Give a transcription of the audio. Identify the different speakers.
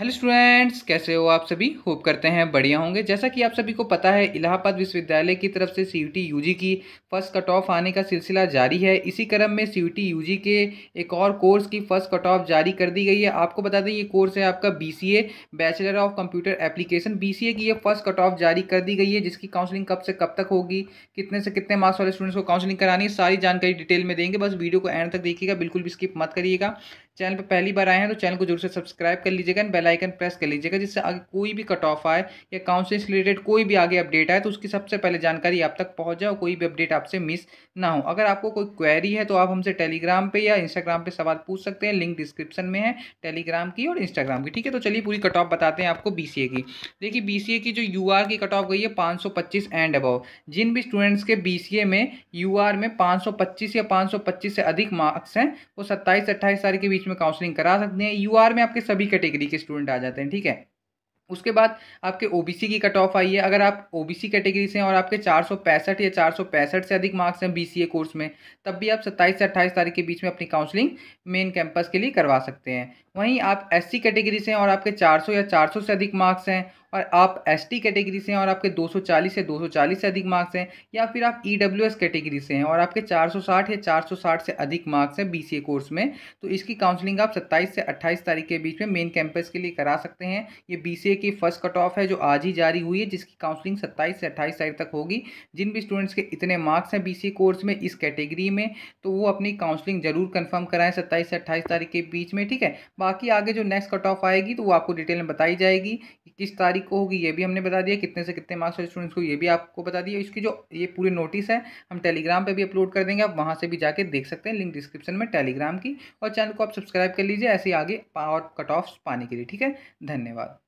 Speaker 1: hello students कैसे हो आप सभी होप करते हैं बढ़िया होंगे जैसा कि आप सभी को पता है इलाहाबाद विश्वविद्यालय की तरफ से सी यूजी की फर्स्ट कट ऑफ आने का सिलसिला जारी है इसी क्रम में सी यूजी के एक और कोर्स की फर्स्ट कट ऑफ जारी कर दी गई है आपको बता दें ये कोर्स है आपका a bachelor of computer application a की ये फर्स्ट कट ऑफ जारी कर दी गई है जिसकी काउंसलिंग कब से कब तक होगी कितने से कितने मार्क्स वाले स्टूडेंट्स को काउंसलिंग करानी है सारी जानकारी डिटेल में देंगे बस वीडियो को एंड तक देखिएगा बिल्कुल भी स्किप मत करिएगा चैनल पर पहली बार आए हैं तो चैनल को जरूर से सब्सक्राइब कर लीजिएगा एंड बेलाइकन प्रेस कर लीजिएगा जिससे आगे कोई भी कट ऑफ आए या काउंसिलिंग से रिलेटेड कोई भी आगे अपडेट आए तो उसकी सबसे पहले जानकारी आप तक पहुँच जाए और कोई भी अपडेट आपसे मिस ना हो अगर आपको कोई क्वेरी है तो आप हमसे टेलीग्राम पर या इंस्टाग्राम पर सवाल पूछ सकते हैं लिंक डिस्क्रिप्शन में है टेलीग्राम की और इंस्टाग्राम की ठीक है तो चलिए पूरी कट ऑफ बताते हैं आपको बी की देखिए बी की जो यू की कट ऑफ गई है पाँच एंड अबव जिन भी स्टूडेंट्स के बी में यू में पाँच या पाँच से अधिक मार्क्स हैं वो सत्ताईस अट्ठाईस तारीख के बीच में काउंसलिंग करा सकते हैं यू में आपके सभी कैटेगरी के स्टूडेंट स्टूडेंट आ जाते हैं ठीक है उसके बाद आपके ओबीसी की कट ऑफ आई है अगर आप ओबीसी कैटेगरी से हैं और आपके चार सौ पैंसठ या चार सौ पैंसठ से अधिक मार्क्स हैं बीसीए कोर्स में तब भी आप सत्ताईस से अट्ठाईस तारीख के बीच में अपनी काउंसलिंग मेन कैंपस के लिए करवा सकते हैं वहीं आप एससी कैटेगरी से हैं और आपके चार सौ या चार सौ से अधिक मार्क्स हैं और आप टी कैटेगरी से हैं और आपके 240 से 240 से अधिक मार्क्स हैं या फिर आप एस e कैटेगरी से हैं और आपके 460 या 460 से अधिक मार्क्स हैं बीसीए कोर्स में तो इसकी काउंसलिंग आप 27 से 28 तारीख के बीच में मेन कैंपस के लिए करा सकते हैं ये बीसीए की फर्स्ट कट ऑफ है जो आज ही जारी हुई है जिसकी काउंसलिंग सत्ताईस से अट्ठाईस तारीख तक होगी जिन भी स्टूडेंट्स के इतने मार्क्स हैं बीसी कोर्स में इस कैटेगरी में तो वो अपनी काउंसलिंग जरूर कन्फर्म कराएं सत्ताईस से अट्ठाईस तारीख के बीच में ठीक है बाकी आगे जो नेक्स्ट कट ऑफ आएगी तो वो आपको डिटेल में बताई जाएगी कि किस तारीख को होगी ये भी हमने बता दिया कितने से कितने मार्क्स स्टूडेंट्स को ये भी आपको बता दिया इसकी जो ये पूरी नोटिस है हम टेलीग्राम पर भी अपलोड कर देंगे आप वहाँ से भी जाके देख सकते हैं लिंक डिस्क्रिप्शन में टेलीग्राम की और चैनल को आप सब्सक्राइब कर लीजिए ऐसे आगे और कट ऑफ पाने के लिए ठीक है धन्यवाद